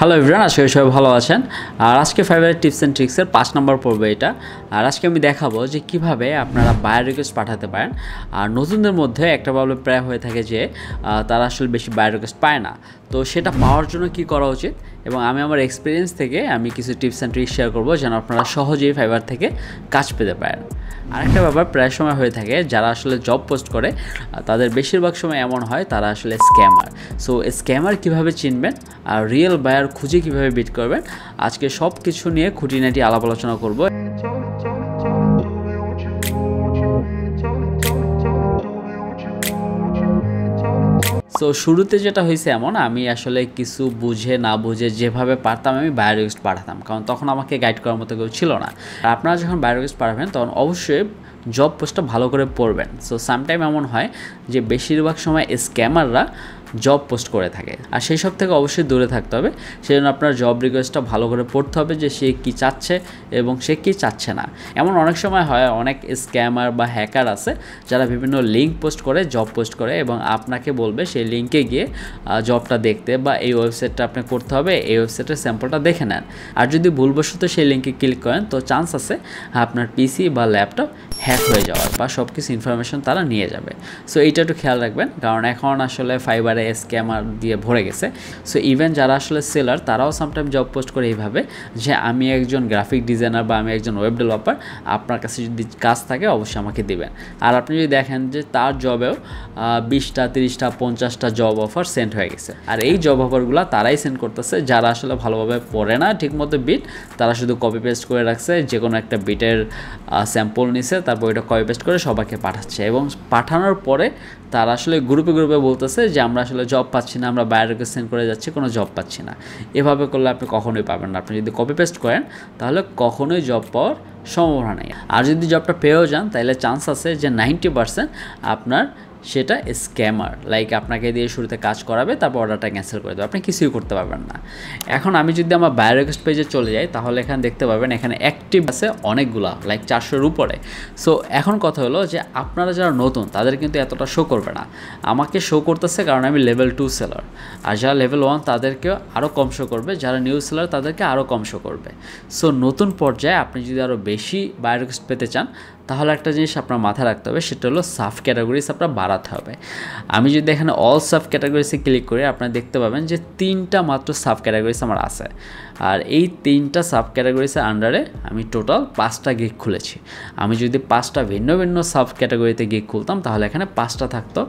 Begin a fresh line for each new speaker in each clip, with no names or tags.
Hello everyone আজকে সবাই ভালো আছেন আর আজকে ফেভারিট টিপস অ্যান্ড ট্রিক্সের পাঁচ নম্বর পড়বে এটা আর আজকে আমি দেখাবো যে কিভাবে আপনারা বায়ার রিকোয়েস্ট পাঠাতে পারেন আর নতুনদের মধ্যে একটা প্রবলেম প্রায় হয়ে থাকে যে তারা আসলে বেশি বায়ার রিকোয়েস্ট পায় না তো সেটা পাওয়ার জন্য কি করা উচিত এবং আমি আমার এক্সপিরিয়েন্স থেকে আমি কিছু টিপস অ্যান্ড ট্রিক্স শেয়ার করবো যেন আপনারা সহজেই ফাইবার থেকে কাজ পেতে পারেন আরেকটা ব্যাপার প্রায় সময় হয়ে থাকে যারা আসলে জব পোস্ট করে তাদের বেশিরভাগ সময় এমন হয় তারা আসলে স্ক্যামার সো স্ক্যামার কিভাবে চিনবেন আর রিয়েল বায়ার খুঁজে কিভাবে বিট করবেন আজকে সব কিছু নিয়ে খুঁটিনাটি আলাপ আলোচনা করবো সো শুরুতে যেটা হয়েছে এমন আমি আসলে কিছু বুঝে না বুঝে যেভাবে পারতাম আমি বায়োরিস্ট পাঠাতাম কারণ তখন আমাকে গাইড করার মতো কেউ ছিল না আপনারা যখন বায়োরিস্ট পাঠাবেন তখন অবশ্যই জব পোস্টটা ভালো করে পড়বেন সো সামটাইম এমন হয় যে বেশিরভাগ সময় স্ক্যামাররা জব পোস্ট করে থাকে আর সেই সব থেকে অবশ্যই দূরে থাকতে হবে সেই জন্য আপনার জব রিকোয়েস্টটা ভালো করে পড়তে হবে যে সে কি চাচ্ছে এবং সে কি চাচ্ছে না এমন অনেক সময় হয় অনেক স্ক্যামার বা হ্যাকার আছে যারা বিভিন্ন লিঙ্ক পোস্ট করে জব পোস্ট করে এবং আপনাকে বলবে সেই লিঙ্কে গিয়ে জবটা দেখতে বা এই ওয়েবসাইটটা আপনি করতে হবে এই ওয়েবসাইটের স্যাম্পলটা দেখে নেন আর যদি ভুলবশত সেই লিঙ্কে ক্লিক করেন তো চান্স আছে আপনার পিসি বা ল্যাপটপ হ্যাক হয়ে যাওয়ার বা সব কিছু ইনফরমেশন তারা নিয়ে যাবে সো এইটা একটু খেয়াল রাখবেন কারণ এখন আসলে ফাইবারে স্ক্যামার দিয়ে ভরে গেছে সো ইভেন যারা আসলে সেলার তারাও সামটাইম জব পোস্ট করে এইভাবে যে আমি একজন গ্রাফিক ডিজাইনার বা আমি একজন ওয়েব ডেভেলপার আপনার কাছে যদি কাজ থাকে অবশ্যই আমাকে দিবেন আর আপনি যদি দেখেন যে তার জবেও বিশটা তিরিশটা পঞ্চাশটা জব অফার সেন্ড হয়ে গেছে আর এই জব অফারগুলো তারাই সেন্ড করতেছে যারা আসলে ভালোভাবে পড়ে না ঠিকমতো বিট তারা শুধু কপি পেস্ট করে রাখছে যে কোনো একটা বিটের স্যাম্পল নিছে তার বইটা কপি পেস্ট করে সবাইকে পাঠাচ্ছে এবং পাঠানোর পরে তারা আসলে গ্রুপে গ্রুপে বলতেছে যে আমরা আসলে জব পাচ্ছি না আমরা বায়োকে সেন্ড করে যাচ্ছি কোনো জব পাচ্ছি না এভাবে করলে আপনি কখনোই পাবেন না আপনি যদি কপি পেস্ট করেন তাহলে কখনোই জব পাওয়ার সম্ভাবনা নেই আর যদি জবটা পেয়েও যান তাহলে চান্স আছে যে নাইনটি পারসেন্ট আপনার সেটা স্ক্যামার লাইক আপনাকে দিয়ে শুরুতে কাজ করাবে তারপর অর্ডারটা ক্যান্সেল করে দেবে আপনি কিছুই করতে পারবেন না এখন আমি যদি আমার বায়ো রিকোয়েস্ট পেজে চলে যাই তাহলে এখানে দেখতে পাবেন এখানে অ্যাক্টিভ আছে অনেকগুলা লাইক চারশোর উপরে সো এখন কথা হলো যে আপনারা যারা নতুন তাদের কিন্তু এতটা শো করবে না আমাকে শো করতেছে কারণ আমি লেভেল টু সেলার আর যারা লেভেল ওয়ান তাদেরকেও আরও কম শো করবে যারা নিউ সেলার তাদেরকে আরও কম শো করবে সো নতুন পর্যায়ে আপনি যদি আরও বেশি বায়োরিকোয়েস্ট পেতে চান তাহলে একটা জিনিস আপনার মাথায় রাখতে হবে সেটা হলো সাফ ক্যাটাগরিস আপনার বাড়াতে হবে আমি যদি এখানে অল সাব ক্যাটাগরিসে ক্লিক করি আপনারা দেখতে পাবেন যে তিনটা মাত্র সাব ক্যাটাগরিজ আমার আছে আর এই তিনটা সাব ক্যাটাগরিসের আন্ডারে আমি টোটাল পাঁচটা গিগ খুলেছি আমি যদি পাঁচটা ভিন্ন ভিন্ন সাব ক্যাটাগরিতে গিগ খুলতাম তাহলে এখানে পাঁচটা থাকতো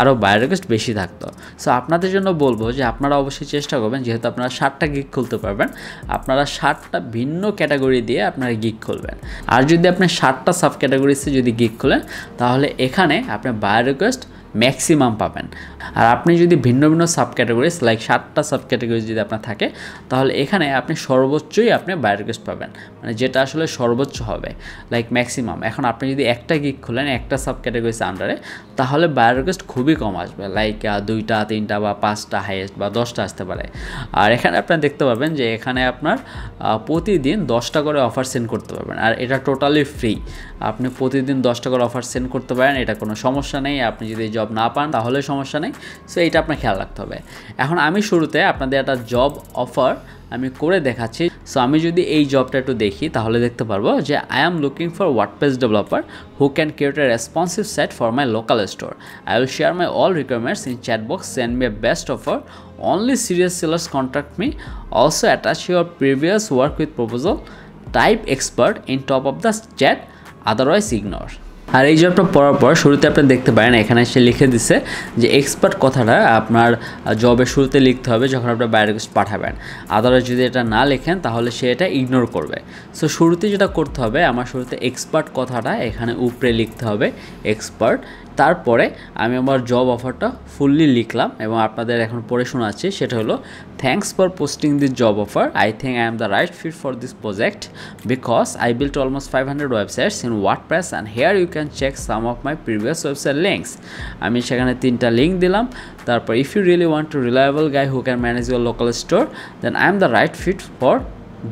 আরও বায়ো বেশি থাকতো সো আপনাদের জন্য বলবো যে আপনারা অবশ্যই চেষ্টা করবেন যেহেতু আপনারা ষাটটা গিগ খুলতে পারবেন আপনারা ষাটটা ভিন্ন ক্যাটাগরি দিয়ে আপনারা গিগ খুলবেন আর যদি আপনি ষাটটা সাব ক্যাটাগরিসে যদি গিক খোলেন তাহলে এখানে আপনি বায়ো রিকোয়েস্ট ম্যাক্সিমাম পাবেন আর আপনি যদি ভিন্ন ভিন্ন সাব ক্যাটাগরিস লাইক সাতটা সাব ক্যাটাগরিজ যদি আপনার থাকে তাহলে এখানে আপনি সর্বোচ্চই আপনি বায়ো রিকোয়েস্ট পাবেন মানে যেটা আসলে সর্বোচ্চ হবে লাইক ম্যাক্সিমাম এখন আপনি যদি একটা গিক খোলেন একটা সাব ক্যাটাগরিস আন্ডারে তাহলে বায়ো রিকোয়েস্ট খুবই কম আসবে লাইক দুইটা তিনটা বা পাঁচটা হাইয়েস্ট বা দশটা আসতে পারে আর এখানে আপনারা দেখতে পাবেন যে এখানে আপনার প্রতিদিন দশটা করে অফার সেন্ড করতে পারবেন আর এটা টোটালি ফ্রি আপনি প্রতিদিন দশ টাকার অফার সেন্ড করতে পারেন এটা কোনো সমস্যা নেই আপনি যদি জব না পান তাহলে সমস্যা নেই সো এটা আপনার খেয়াল রাখতে হবে এখন আমি শুরুতে আপনাদের একটা জব অফার আমি করে দেখাচ্ছি সো আমি যদি এই জবটা একটু দেখি তাহলে দেখতে পারবো যে I am looking for WordPress developer who can create a responsive site for my local store I will share my all requirements in chat box send me a best offer only serious sellers contact me also attach your previous work with proposal type expert in top of the chat otherwise ignore আর এই জবটা পড়ার পর শুরুতে আপনি দেখতে পারেন এখানে সে লিখে দিছে যে এক্সপার্ট কথাটা আপনার জবের শুরুতে লিখতে হবে যখন আপনার বাইরে পাঠাবেন আদারওয়াইজ যদি এটা না লেখেন তাহলে সে এটা ইগনোর করবে সো শুরুতে যেটা করতে হবে আমার শুরুতে এক্সপার্ট কথাটা এখানে উপরে লিখতে হবে এক্সপার্ট তারপরে আমি আমার জব অফারটা ফুললি লিখলাম এবং আপনাদের এখন পড়ে শোনাচ্ছি সেটা হলো thanks for posting this job offer I think I am the right fit for this project because I built almost five hundred websites in WordPress and here you can check some of my previous website links আমি সেখানে তিনটা link দিলাম তারপর if you really want to reliable guy who can manage your local store then I am the right fit for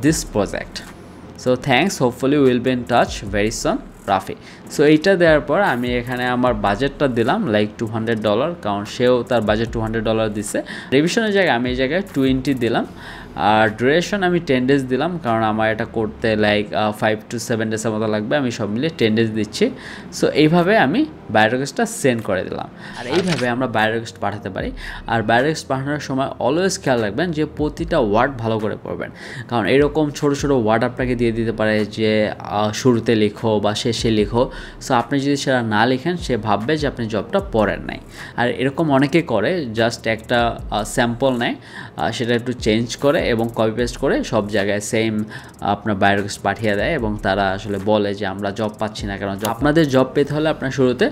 this project so thanks hopefully will be in touch very soon Rafi so এইটা দেওয়ার পর আমি এখানে আমার বাজেটটা দিলাম like to hundred dollar কারণ সেও তার বাজেট টু হান্ড্রেড ডলার দিছে রিভিশনের জায়গায় আমি এই জায়গায় টুয়েন্টি দিলাম আর ডিউরেশন আমি টেন ডেজ দিলাম কারণ আমার এটা করতে লাইক ফাইভ টু সেভেন ডেজের মতো লাগবে আমি সব মিলে টেন ডেজ দিচ্ছি সো এইভাবে আমি বায়োরোগেসটা সেন্ড করে দিলাম আর আচ্ছা। এইভাবে আমরা বায়োরোগেস্ট পাঠাতে পারি আর বায়োরোগেস্ট পাঠানোর সময় অলওয়েজ খেয়াল রাখবেন যে প্রতিটা ওয়ার্ড ভালো করে পড়বেন কারণ এরকম ছোটো ছোটো ওয়ার্ড আপনাকে দিয়ে দিতে পারে যে শুরুতে লিখো বা শেষে লিখো সো আপনি যদি সেটা না লিখেন সে ভাববে যে আপনি জবটা পড়েন নাই আর এরকম অনেকে করে জাস্ট একটা স্যাম্পল নেয় সেটা একটু চেঞ্জ করে এবং কপি পেস্ট করে সব জায়গায় সেম আপনার বায়োরিক্স পাঠিয়ে দেয় এবং তারা আসলে বলে যে আমরা জব পাচ্ছি না কেন আপনাদের জব পেতে হলে আপনার শুরুতে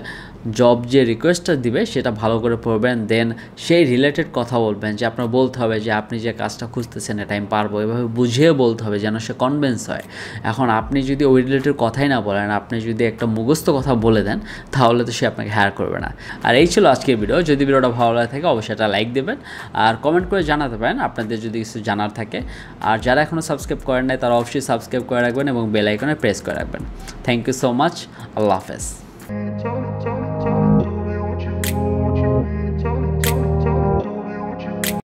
জব যে রিকোয়েস্টটা দিবে সেটা ভালো করে পড়বেন দেন সেই রিলেটেড কথা বলবেন যে আপনার বলতে হবে যে আপনি যে কাজটা খুঁজতেছেন এটা আমি পারবো এভাবে বুঝিয়ে বলতে হবে যেন সে কনভেন্স হয় এখন আপনি যদি ওই রিলেটেড কথাই না বলেন আপনি যদি একটা মুখস্থ কথা বলে দেন তাহলে তো সে আপনাকে হায়ার করবে না আর এই ছিল আজকের ভিডিও যদি ভিডিওটা ভালো লাগে থাকে অবশ্যই একটা লাইক দেবেন আর কমেন্ট করে জানাতে পারেন আপনাদের যদি কিছু জানার থাকে আর যারা এখনও সাবস্ক্রাইব করেন নাই তারা অবশ্যই সাবস্ক্রাইব করে রাখবেন এবং বেল আইকনে প্রেস করে রাখবেন thank you so much Allah হাফেজ